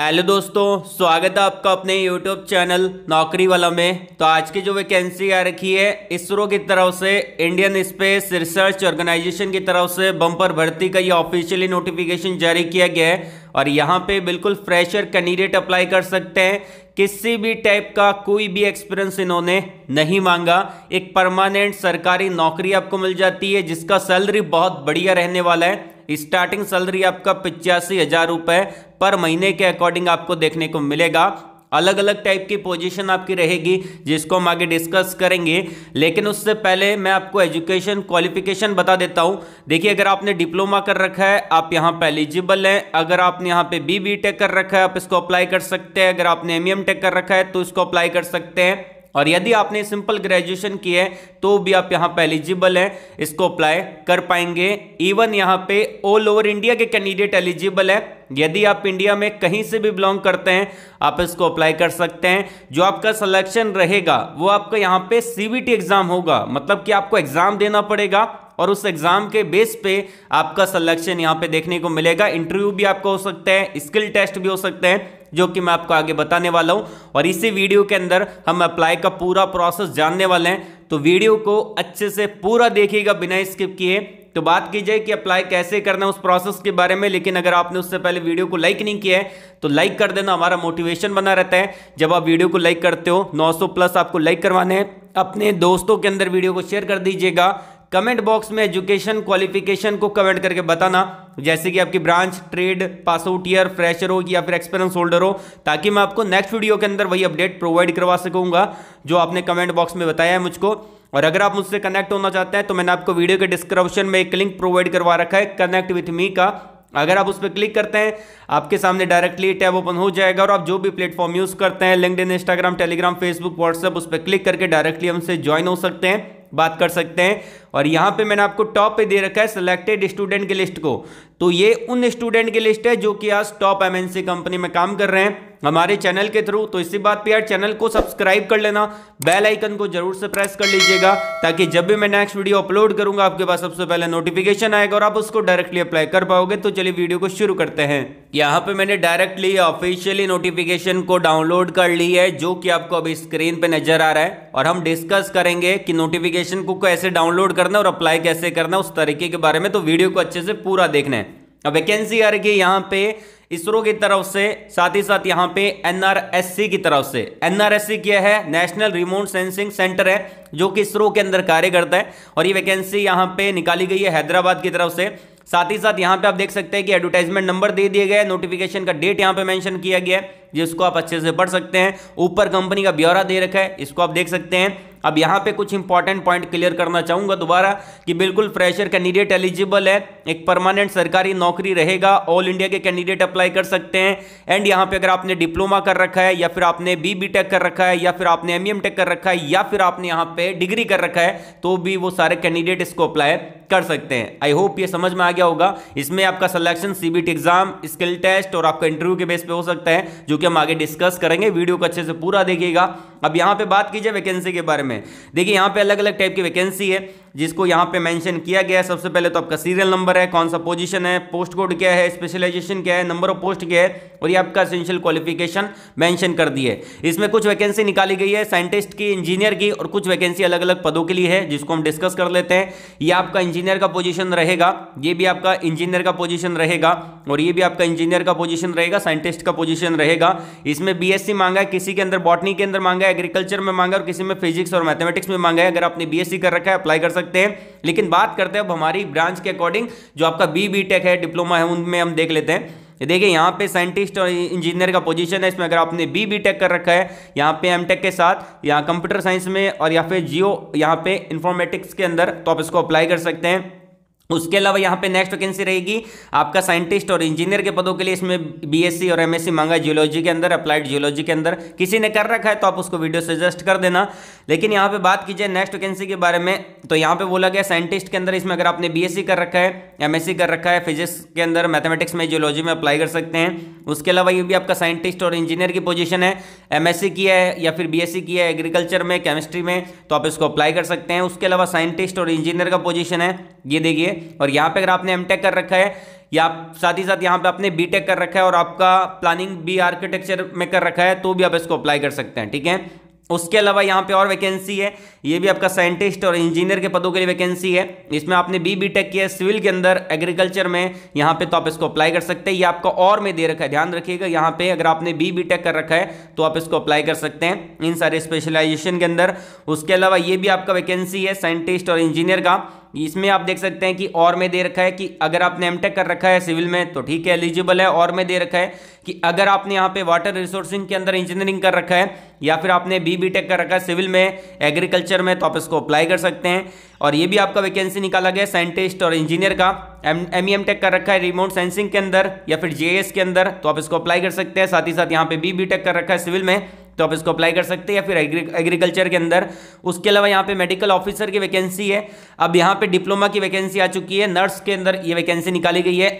hello दोस्तों स्वागत है आपका अपने यूट्यूब चैनल नौकरी वाला में तो आज की जो वैकेंसी आ रखी है इसरो की तरफ से इंडियन स्पेस रिसर्च ऑर्गेनाइजेशन की तरफ से बम्पर भर्ती का ये ऑफिशियली नोटिफिकेशन जारी किया गया है और यहाँ पे बिल्कुल फ्रेशर कैंडिडेट अप्लाई कर सकते हैं किसी भी टाइप का कोई भी एक्सपीरियंस इन्होंने नहीं मांगा एक परमानेंट सरकारी नौकरी आपको मिल जाती है जिसका सैलरी बहुत बढ़िया रहने वाला है स्टार्टिंग सैलरी आपका पिचासी हज़ार रुपए पर महीने के अकॉर्डिंग आपको देखने को मिलेगा अलग अलग टाइप की पोजीशन आपकी रहेगी जिसको हम आगे डिस्कस करेंगे लेकिन उससे पहले मैं आपको एजुकेशन क्वालिफिकेशन बता देता हूं देखिए अगर आपने डिप्लोमा कर रखा है आप यहां पर एलिजिबल हैं अगर आपने यहाँ पे बी बी टेक कर रखा है आप इसको अप्लाई कर सकते हैं अगर आपने एम टेक कर रखा है तो इसको अप्लाई कर सकते हैं और यदि आपने सिंपल ग्रेजुएशन की है तो भी आप यहाँ पर एलिजिबल हैं इसको अप्लाई कर पाएंगे इवन यहाँ पे ऑल ओवर इंडिया के कैंडिडेट एलिजिबल है यदि आप इंडिया में कहीं से भी बिलोंग करते हैं आप इसको अप्लाई कर सकते हैं जो आपका सिलेक्शन रहेगा वो आपका यहाँ पे सीबीटी एग्जाम होगा मतलब कि आपको एग्जाम देना पड़ेगा और उस एग्ज़ाम के बेस पे आपका सिलेक्शन यहाँ पे देखने को मिलेगा इंटरव्यू भी आपका हो सकता है स्किल टेस्ट भी हो सकते हैं जो कि मैं आपको आगे बताने वाला हूँ और इसी वीडियो के अंदर हम अप्लाई का पूरा प्रोसेस जानने वाले हैं तो वीडियो को अच्छे से पूरा देखिएगा बिना स्किप किए तो बात की जाए कि अप्लाई कैसे करना है उस प्रोसेस के बारे में लेकिन अगर आपने उससे पहले वीडियो को लाइक नहीं किया है तो लाइक कर देना हमारा मोटिवेशन बना रहता है जब आप वीडियो को लाइक करते हो 900 प्लस आपको लाइक करवाने हैं अपने दोस्तों के अंदर वीडियो को शेयर कर दीजिएगा कमेंट बॉक्स में एजुकेशन क्वालिफिकेशन को कमेंट करके बताना जैसे कि आपकी branch trade pass out year fresher हो या फिर एक्सपीरियंस होल्डर हो ताकि मैं आपको नेक्स्ट वीडियो के अंदर वही अपडेट प्रोवाइड करवा सकूंगा जो आपने कमेंट बॉक्स में बताया है मुझको और अगर आप मुझसे कनेक्ट होना चाहते हैं तो मैंने आपको वीडियो के डिस्क्रिप्शन में एक लिंक प्रोवाइड करवा रखा है कनेक्ट विथ मी का अगर आप उस पर क्लिक करते हैं आपके सामने डायरेक्टली टैब ओपन हो जाएगा और आप जो भी प्लेटफॉर्म यूज़ करते हैं LinkedIn Instagram Telegram Facebook WhatsApp उस पर क्लिक करके डायरेक्टली हमसे ज्वाइन हो सकते हैं बात कर सकते हैं और यहाँ पे मैंने आपको टॉप पे दे रखा है सिलेक्टेड स्टूडेंट की लिस्ट को तो ये उन स्टूडेंट की लिस्ट है जो कि आज टॉप एमएनसी कंपनी में काम कर रहे हैं हमारे चैनल के थ्रू तो इसी बात पे यार चैनल को सब्सक्राइब कर लेना बेल आइकन को जरूर से प्रेस कर लीजिएगा ताकि जब भी मैं नेक्स्ट वीडियो अपलोड करूंगा आपके पास सबसे पहले नोटिफिकेशन आएगा और आप उसको डायरेक्टली अप्लाई कर पाओगे तो चलिए वीडियो को शुरू करते हैं यहाँ पे मैंने डायरेक्टली ऑफिशियली नोटिफिकेशन को डाउनलोड कर ली है जो कि आपको अभी स्क्रीन पे नजर आ रहा है और हम डिस्कस करेंगे कि नोटिफिकेशन को कैसे डाउनलोड करना है और अप्लाई कैसे करना है उस तरीके के बारे में तो वीडियो को अच्छे से पूरा देखना है अब वैकेंसी आ रही है यहाँ पे इसरो की तरफ से साथ ही साथ यहाँ पे एनआरएससी की तरफ से एनआरएससी क्या है नेशनल रिमोट सेंसिंग सेंटर है जो कि इसरो के अंदर कार्य करता है और ये वैकेंसी यहाँ पे निकाली गई है हैदराबाद की तरफ से साथ ही साथ यहाँ पे आप देख सकते हैं कि एडवर्टाइजमेंट नंबर दे दिए गए नोटिफिकेशन का डेट यहाँ पे मेंशन किया गया है जिसको आप अच्छे से पढ़ सकते हैं ऊपर कंपनी का ब्यौरा दे रखा है इसको आप देख सकते हैं अब यहाँ पे कुछ इंपॉर्टेंट पॉइंट क्लियर करना चाहूँगा दोबारा कि बिल्कुल फ्रेशर कैंडिडेट एलिजिबल है एक परमानेंट सरकारी नौकरी रहेगा ऑल इंडिया के कैंडिडेट अप्लाई कर सकते हैं एंड यहाँ पे अगर आपने डिप्लोमा कर रखा है या फिर आपने बी बी टेक कर रखा है या फिर आपने एम टेक e कर रखा है या फिर आपने यहाँ पे डिग्री कर रखा है तो भी वो सारे कैंडिडेट इसको अप्लाई कर सकते हैं आई होप ये समझ में आ गया होगा इसमें आपका selection CBT exam skill test और आपका इंटरव्यू के बेस पे हो सकता है जो कि हम आगे डिस्कस करेंगे वीडियो को अच्छे से पूरा देखिएगा अब यहाँ पे बात कीजिए वैकेंसी के बारे में देखिए यहाँ पे अलग अलग टाइप की वैकेंसी है जिसको यहाँ पे मेंशन किया गया है सबसे पहले तो आपका सीरियल नंबर है कौन सा पोजीशन है पोस्ट कोड क्या है स्पेशलाइजेशन क्या है नंबर ऑफ पोस्ट क्या है और ये आपका असेंशियल क्वालिफिकेशन मेंशन कर दी है इसमें कुछ वैकेंसी निकाली गई है साइंटिस्ट की इंजीनियर की और कुछ वैकेंसी अलग अलग पदों के लिए है जिसको हम डिस्कस कर लेते हैं ये आपका इंजीनियर का पोजिशन रहेगा ये भी आपका इंजीनियर का पोजिशन रहेगा और ये भी आपका इंजीनियर का पोजिशन रहेगा साइंटिस्ट का पोजिशन रहेगा इसमें बी मांगा है किसी के अंदर बॉटनी के अंदर मांगा है एग्रीकल्चर में मांगा और किसी में फिजिक्स और मैथमेटिक्स में मांगा है अगर आपने बी कर रखा है अप्लाई कर सकते सकते हैं लेकिन बात करते हैं अब हमारी ब्रांच के अकॉर्डिंग जो आपका बी बी टेक है डिप्लोमा है उनमें हम देख लेते हैं ये देखिए यहाँ पे साइंटिस्ट और इंजीनियर का पोजीशन है इसमें अगर आपने बी बी टेक कर रखा है यहाँ पे एम टेक के साथ यहाँ कंप्यूटर साइंस में और या फिर जियो यहाँ पे इन्फॉर्मेटिक्स के अंदर तो आप इसको अप्लाई कर सकते हैं उसके अलावा यहाँ पे नेक्स्ट वैकेंसी रहेगी आपका साइंटिस्ट और इंजीनियर के पदों के लिए इसमें बीएससी और एमएससी मांगा जियोलॉजी के अंदर अप्लाइड जियोलॉजी के अंदर किसी ने कर रखा है तो आप उसको वीडियो सजेस्ट कर देना लेकिन यहाँ पे बात कीजिए नेक्स्ट वैकेंसी के बारे में तो यहाँ पे बोला गया साइंटिस्ट के अंदर इसमें अगर आपने बी कर रखा है एम कर रखा है फिजिक्स के अंदर मैथमेटिक्स में जियोलॉजी में अप्लाई कर सकते हैं उसके अलावा ये भी आपका साइंटिस्ट और इंजीनियर की पोजिशन है एम किया है या फिर बी की है एग्रीकल्चर में केमिस्ट्री में तो आप इसको अप्लाई कर सकते हैं उसके अलावा साइंटिस्ट और इंजीनियर का पोजिशन है ये देखिए और यहाँ पे अगर आपने एम कर रखा है या आप साथ ही साथ यहाँ पे आपने बी कर रखा है और आपका प्लानिंग बी आर्किटेक्चर में कर रखा है तो भी आप इसको अप्लाई कर सकते हैं ठीक है उसके अलावा यहाँ पे और वैकेंसी है ये भी आपका साइंटिस्ट और इंजीनियर के पदों के लिए वैकेंसी है इसमें आपने बी बी टेक किया सिविल के अंदर एग्रीकल्चर में यहाँ पे तो आप इसको अप्लाई कर सकते हैं ये आपका और में दे रखा है ध्यान रखिएगा यहाँ पे अगर आपने बी बी टेक कर रखा है तो आप इसको अप्लाई कर सकते हैं इन सारे स्पेशलाइजेशन के अंदर उसके अलावा ये भी आपका वैकेंसी है साइंटिस्ट और इंजीनियर का इसमें आप देख सकते हैं कि और में दे रखा है कि अगर आपने एम कर रखा है सिविल में तो ठीक है एलिजिबल है और में दे रखा है कि अगर आपने यहाँ पे वाटर रिसोर्सिंग के अंदर इंजीनियरिंग कर रखा है या फिर आपने बी बी टेक कर रखा है सिविल में एग्रीकल्चर में तो आप इसको अप्लाई कर सकते हैं और ये भी आपका वैकेंसी निकाला गया साइंटिस्ट और इंजीनियर का M M E M tech कर रखा है रिमोट सेंसिंग के अंदर या फिर जे के अंदर तो आप इसको अप्लाई कर सकते हैं साथ ही साथ यहाँ पे बी बी टेक कर रखा है सिविल में तो आप इसको अप्लाई कर सकते हैं या फिर एग्रीकल्चर के अंदर उसके अलावा यहाँ पे मेडिकल ऑफिसर की वैकेंसी है अब यहाँ पे डिप्लोमा की वैकेंसी आ चुकी है नर्स के अंदर ये वैकेंसी निकाली गई है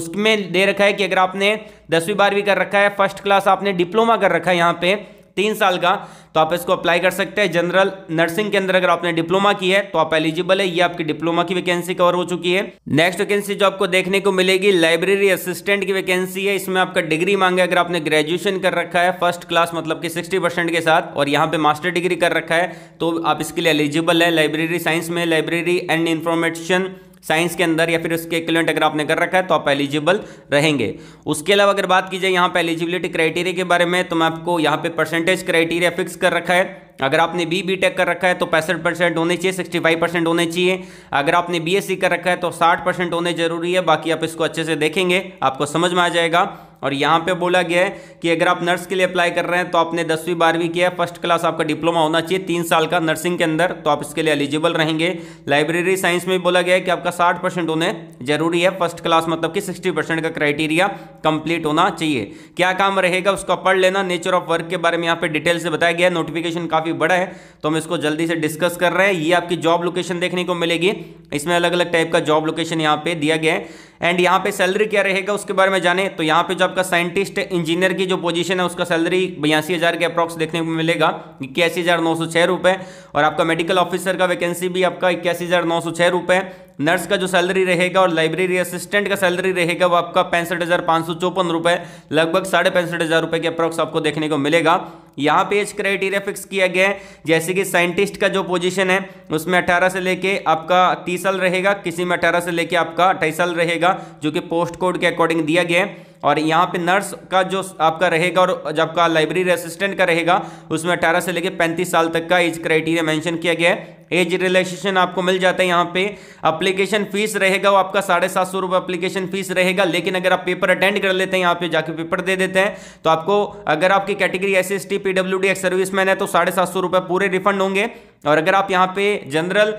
उसमें दे रखा है कि अगर आपने दसवीं बारहवीं कर रखा है फर्स्ट क्लास आपने डिप्लोमा कर रखा है यहाँ पे तीन साल का तो आप इसको अप्लाई कर सकते हैं जनरल नर्सिंग के अंदर अगर आपने डिप्लोमा की है तो आप एलिजिबल है ये आपकी डिप्लोमा की वैकेंसी कवर हो चुकी है नेक्स्ट वैकेंसी जो आपको देखने को मिलेगी लाइब्रेरी असिस्टेंट की वैकेंसी है इसमें आपका डिग्री मांगे अगर आपने ग्रेजुएशन कर रखा है फर्स्ट क्लास मतलब कि सिक्सटी परसेंट के साथ और यहाँ पे मास्टर डिग्री कर रखा है तो आप इसके लिए एलिजिबल है लाइब्रेरी साइंस में लाइब्रेरी एंड इन्फॉर्मेशन साइंस के अंदर या फिर उसके इक्वलेंट अगर आपने कर रखा है तो आप एलिजिबल रहेंगे उसके अलावा अगर बात की जाए यहाँ पर एलिजिबिलिटी क्राइटेरिया के बारे में तो मैं आपको यहाँ पे परसेंटेज क्राइटेरिया फिक्स कर रखा है अगर आपने बी बी टेक कर रखा है तो पैंसठ परसेंट होने चाहिए सिक्सटी फाइव परसेंट होने चाहिए अगर आपने बी एस सी कर रखा है तो साठ परसेंट होने जरूरी है बाकी आप इसको अच्छे से देखेंगे आपको समझ में आ जाएगा और यहाँ पे बोला गया है कि अगर आप नर्स के लिए अप्लाई कर रहे हैं तो आपने दसवीं बारहवीं किया है फर्स्ट क्लास आपका डिप्लोमा होना चाहिए तीन साल का नर्सिंग के अंदर तो आप इसके लिए एलिजिबल रहेंगे लाइब्रेरी साइंस में बोला गया है कि आपका साठ परसेंट होने जरूरी है फर्स्ट क्लास मतलब कि सिक्सटी परसेंट का क्राइटेरिया कंप्लीट होना चाहिए क्या काम रहेगा उसका पढ़ लेना नेचर ऑफ वर्क के बारे में यहाँ पे डिटेल से बताया गया है नोटिफिकेशन काफ़ी बड़ा है तो हम इसको जल्दी से डिस्कस कर रहे हैं ये आपकी जॉब लोकेशन देखने को मिलेगी इसमें अलग अलग टाइप का जॉब लोकेशन यहाँ पे दिया गया है एंड यहाँ पे सैलरी क्या रहेगा उसके बारे में जाने तो यहाँ पे जो आपका साइंटिस्ट इंजीनियर की जो पोजीशन है उसका सैलरी बयासी हज़ार के अप्रॉक्स देखने को मिलेगा इक्यासी हज़ार नौ सौ छः रुपये और आपका मेडिकल ऑफिसर का वैकेंसी भी आपका इक्यासी हज़ार नौ सौ छः रुपये नर्स का जो सैलरी रहेगा और लाइब्रेरी असिस्टेंट का सैलरी रहेगा वो आपका पैंसठ हज़ार पाँच सौ चौपन रुपये लगभग साढ़े पैंसठ हज़ार रुपये के अप्रॉक्स आपको देखने को मिलेगा यहाँ पे एज क्राइटेरिया फिक्स किया गया है जैसे कि साइंटिस्ट का जो पोजीशन है उसमें 18 से लेके आपका 30 साल रहेगा किसी में 18 से लेके आपका अट्ठाईस साल रहेगा जो कि पोस्ट कोड के अकॉर्डिंग दिया गया है और यहाँ पे नर्स का जो आपका रहेगा और जो आपका लाइब्रेरी असिस्टेंट का रहेगा उसमें अठारह से लेकर पैंतीस साल तक का एज क्राइटेरिया मैंशन किया गया है एज रिलैक्सेशन आपको मिल जाता है यहाँ पे अप्लीकेशन फीस रहेगा वो आपका साढ़े सात सौ रुपये अप्लीकेशन फीस रहेगा लेकिन अगर आप पेपर अटेंड कर लेते हैं यहाँ पे जाके पेपर दे देते हैं तो आपको अगर आपकी category S S T P W D ex service man है तो साढ़े सात सौ रुपये पूरे रिफंड होंगे और अगर आप यहाँ पे जनरल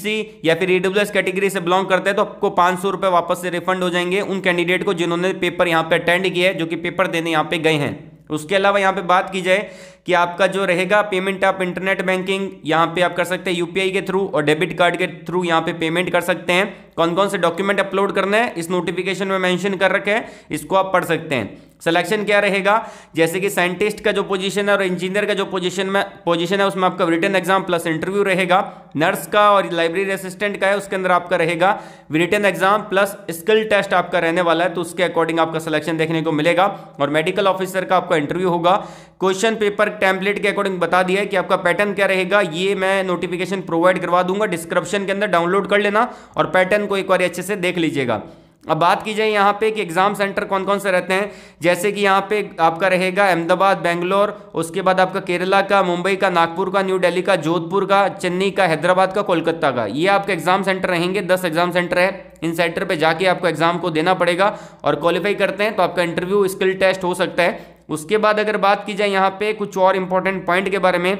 सी या फिर ईडब्ल्यू एस कैटेगरी से बिलोंग करते हैं तो आपको पाँच सौ रुपये वापस से रिफंड हो जाएंगे उन कैंडिडेट को जिन्होंने पेपर यहाँ पे अटेंड किया है जो कि पेपर देने यहाँ पे गए हैं उसके अलावा यहाँ पे बात की जाए कि आपका जो रहेगा पेमेंट आप इंटरनेट बैंकिंग यहाँ पे आप कर सकते हैं यूपीआई के थ्रू और डेबिट कार्ड के थ्रू यहाँ पे पेमेंट कर सकते हैं कौन कौन से डॉक्यूमेंट अपलोड करना है इस नोटिफिकेशन में मेंशन कर रखे हैं इसको आप पढ़ सकते हैं सिलेक्शन क्या रहेगा जैसे कि साइंटिस्ट का जो पोजीशन है और इंजीनियर का जो पोजीशन में पोजीशन है उसमें आपका रिटर्न एग्जाम प्लस इंटरव्यू रहेगा नर्स का और लाइब्रेरी असिस्टेंट का है उसके अंदर आपका रहेगा written exam plus skill test आपका रहने वाला है तो उसके अकॉर्डिंग आपका सिलेक्शन देखने को मिलेगा और मेडिकल ऑफिसर का आपका इंटरव्यू होगा क्वेश्चन पेपर टैंपलेट के अकॉर्डिंग बता दिया है कि आपका पैटर्न क्या रहेगा ये मैं नोटिफिकेशन प्रोवाइड करवा दूंगा डिस्क्रिप्शन के अंदर डाउनलोड कर लेना और पैटर्न को एक बार अच्छे से देख लीजिएगा अब बात की जाए यहाँ पे कि एग्ज़ाम सेंटर कौन कौन से रहते हैं जैसे कि यहाँ पे आपका रहेगा अहमदाबाद बेंगलोर उसके बाद आपका केरला का मुंबई का नागपुर का न्यू दिल्ली का जोधपुर का चेन्नई का हैदराबाद का कोलकाता का ये आपके एग्ज़ाम सेंटर रहेंगे दस एग्ज़ाम सेंटर है इन सेंटर पे जाके आपको एग्ज़ाम को देना पड़ेगा और क्वालिफाई करते हैं तो आपका इंटरव्यू स्किल टेस्ट हो सकता है उसके बाद अगर बात की जाए यहाँ पे कुछ और इंपॉर्टेंट पॉइंट के बारे में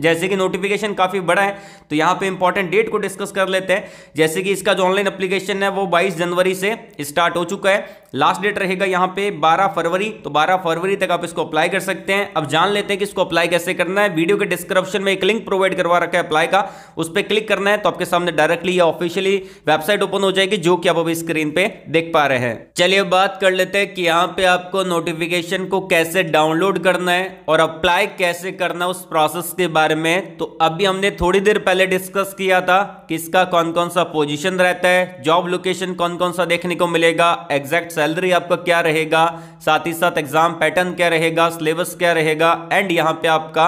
जैसे कि नोटिफिकेशन काफ़ी बड़ा है तो यहाँ पे इंपॉर्टेंट डेट को डिस्कस कर लेते हैं जैसे कि इसका जो ऑनलाइन एप्लीकेशन है वो 22 जनवरी से स्टार्ट हो चुका है लास्ट डेट रहेगा यहाँ पे 12 फरवरी तो 12 फरवरी तक आप इसको अप्लाई कर सकते हैं अब जान लेते हैं कि इसको अप्लाई कैसे करना है वीडियो के डिस्क्रिप्शन में एक लिंक प्रोवाइड करवा रखा है अप्लाई का उस पर क्लिक करना है तो आपके सामने डायरेक्टली या ऑफिशियली वेबसाइट ओपन हो जाएगी जो कि आप अभी स्क्रीन पे देख पा रहे हैं चलिए बात कर लेते हैं कि यहाँ पे आपको नोटिफिकेशन को कैसे डाउनलोड करना है और अप्लाई कैसे करना है उस प्रोसेस के बारे में तो अभी हमने थोड़ी देर पहले डिस्कस किया था कि इसका कौन कौन सा पोजिशन रहता है जॉब लोकेशन कौन कौन सा देखने को मिलेगा एग्जैक्ट सैलरी आपका क्या रहेगा साथ ही साथ एग्जाम पैटर्न क्या रहेगा सिलेबस क्या रहेगा एंड यहाँ पे आपका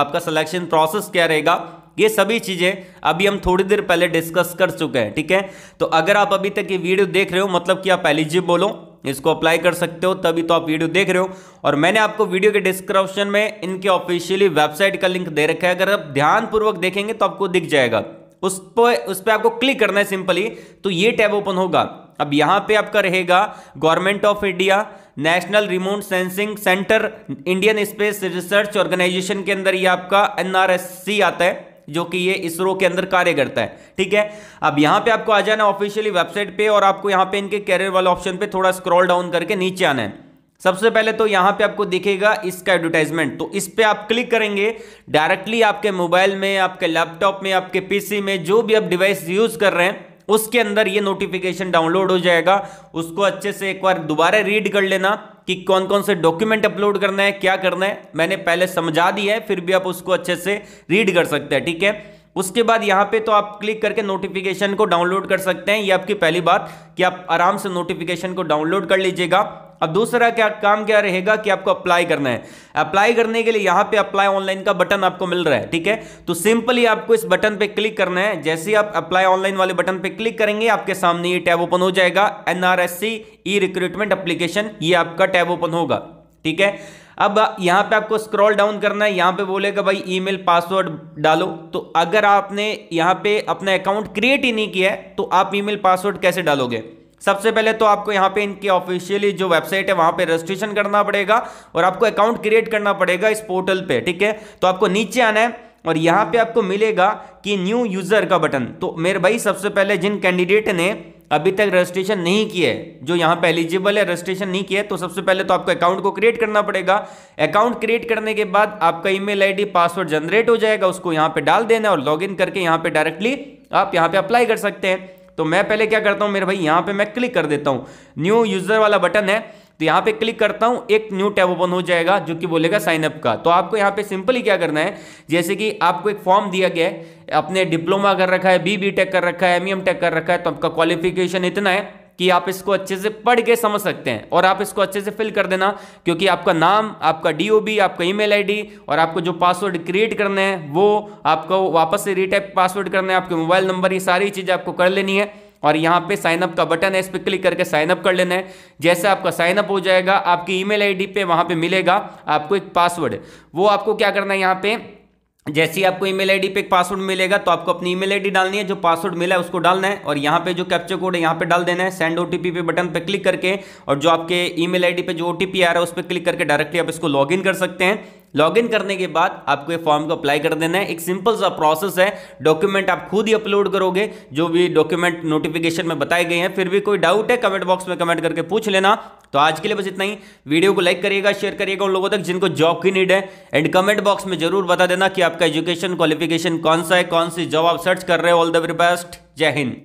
आपका सिलेक्शन प्रोसेस क्या रहेगा ये सभी चीज़ें अभी हम थोड़ी देर पहले डिस्कस कर चुके हैं ठीक है तो अगर आप अभी तक ये वीडियो देख रहे हो मतलब कि आप एलिजिबल बोलो इसको अप्लाई कर सकते हो तभी तो आप वीडियो देख रहे हो और मैंने आपको वीडियो के डिस्क्रिप्शन में इनके ऑफिशियली वेबसाइट का लिंक दे रखा है अगर आप ध्यानपूर्वक देखेंगे तो आपको दिख जाएगा उस पर उस पर आपको क्लिक करना है सिंपली तो ये टैब ओपन होगा अब यहां पे आपका रहेगा government of India national remote sensing centre Indian space research organisation के अंदर ये आपका एनआरएससी आता है जो कि ये इसरो के अंदर कार्य करता है ठीक है अब यहां पे आपको आ जाना है ऑफिशियली वेबसाइट पे और आपको यहां पे इनके कैरियर वाले ऑप्शन पे थोड़ा स्क्रॉल डाउन करके नीचे आना है सबसे पहले तो यहां पे आपको दिखेगा इसका एडवर्टाइजमेंट तो इस पे आप क्लिक करेंगे डायरेक्टली आपके मोबाइल में आपके लैपटॉप में आपके पीसी में जो भी आप डिवाइस यूज कर रहे हैं उसके अंदर ये नोटिफिकेशन डाउनलोड हो जाएगा उसको अच्छे से एक बार दोबारा रीड कर लेना कि कौन कौन से डॉक्यूमेंट अपलोड करना है क्या करना है मैंने पहले समझा दिया है फिर भी आप उसको अच्छे से रीड कर सकते हैं ठीक है उसके बाद यहाँ पे तो आप क्लिक करके नोटिफिकेशन को डाउनलोड कर सकते हैं ये आपकी पहली बात कि आप आराम से नोटिफिकेशन को डाउनलोड कर लीजिएगा अब दूसरा क्या काम क्या रहेगा कि आपको अप्लाई करना है अप्लाई करने के लिए यहां पे अप्लाई ऑनलाइन का बटन आपको मिल रहा है ठीक है तो सिंपली आपको इस बटन पे क्लिक करना है जैसे ही आप अप्लाई ऑनलाइन वाले बटन पे क्लिक करेंगे आपके सामने ये टैब ओपन हो जाएगा एनआरएससी ई रिक्रूटमेंट एप्लीकेशन ये आपका टैब ओपन होगा ठीक है अब यहां पे आपको स्क्रॉल डाउन करना है यहां पे बोलेगा भाई ईमेल पासवर्ड डालो तो अगर आपने यहां पे अपना अकाउंट क्रिएट ही नहीं किया है तो आप ईमेल पासवर्ड कैसे डालोगे सबसे पहले तो आपको यहाँ पे इनकी ऑफिशियली जो वेबसाइट है वहां पे रजिस्ट्रेशन करना पड़ेगा और आपको अकाउंट क्रिएट करना पड़ेगा इस पोर्टल पे ठीक है तो आपको नीचे आना है और यहाँ पे आपको मिलेगा कि न्यू यूज़र का बटन तो मेरे भाई सबसे पहले जिन कैंडिडेट ने अभी तक रजिस्ट्रेशन नहीं किया है जो यहाँ पे एलिजिबल है रजिस्ट्रेशन नहीं किया है तो सबसे पहले तो आपको अकाउंट को क्रिएट करना पड़ेगा अकाउंट क्रिएट करने के बाद आपका ईमेल आईडी पासवर्ड जनरेट हो जाएगा उसको यहाँ पे डाल देना और लॉगिन करके यहाँ पे डायरेक्टली आप यहाँ पे अप्लाई कर सकते हैं तो मैं पहले क्या करता हूँ मेरे भाई यहाँ पे मैं क्लिक कर देता हूँ न्यू यूज़र वाला बटन है तो यहाँ पे क्लिक करता हूँ एक न्यू टैब ओपन हो जाएगा जो कि बोलेगा साइनअप का तो आपको यहाँ पे सिंपली क्या करना है जैसे कि आपको एक फॉर्म दिया गया है अपने डिप्लोमा कर रखा है बी बी टेक कर रखा है एम ई एम टेक कर रखा है तो आपका क्वालिफिकेशन इतना है कि आप इसको अच्छे से पढ़ के समझ सकते हैं और आप इसको अच्छे से फिल कर देना क्योंकि आपका नाम आपका डीओबी आपका ईमेल आईडी और आपको जो पासवर्ड क्रिएट करने हैं वो आपको वापस से रीटाइप पासवर्ड करना है आपके मोबाइल नंबर ये सारी चीज़ें आपको कर लेनी है और यहाँ पे साइन अप का बटन है इस पर क्लिक करके साइन अप कर लेना है जैसे आपका साइन अप हो जाएगा आपकी ईमेल आईडी पे वहाँ पे मिलेगा आपको एक पासवर्ड वो आपको क्या करना है यहाँ पे जैसे ही आपको ईमेल आईडी पे एक पासवर्ड मिलेगा तो आपको अपनी ईमेल आईडी डालनी है जो पासवर्ड मिला है उसको डालना है और यहाँ पे जो कैप्चर कोड है यहाँ पे डाल देना है सेंड ओटीपी पे बटन पे क्लिक करके और जो आपके ईमेल आईडी पे जो ओटीपी आ रहा है उस पर क्लिक करके डायरेक्टली आप इसको लॉगिन कर सकते हैं लॉगिन करने के बाद आपको ये फॉर्म को अप्लाई कर देना है एक सिंपल सा प्रोसेस है डॉक्यूमेंट आप खुद ही अपलोड करोगे जो भी डॉक्यूमेंट नोटिफिकेशन में बताए गए हैं फिर भी कोई डाउट है कमेंट बॉक्स में कमेंट करके पूछ लेना तो आज के लिए बस इतना ही वीडियो को लाइक करिएगा शेयर करिएगा उन लोगों तक जिनको जॉब की नीड है एंड कमेंट बॉक्स में जरूर बता देना कि आपका एजुकेशन क्वालिफिकेशन कौन सा है कौन सी जॉब आप सर्च कर रहे हो ऑल द वेरी बेस्ट जय हिंद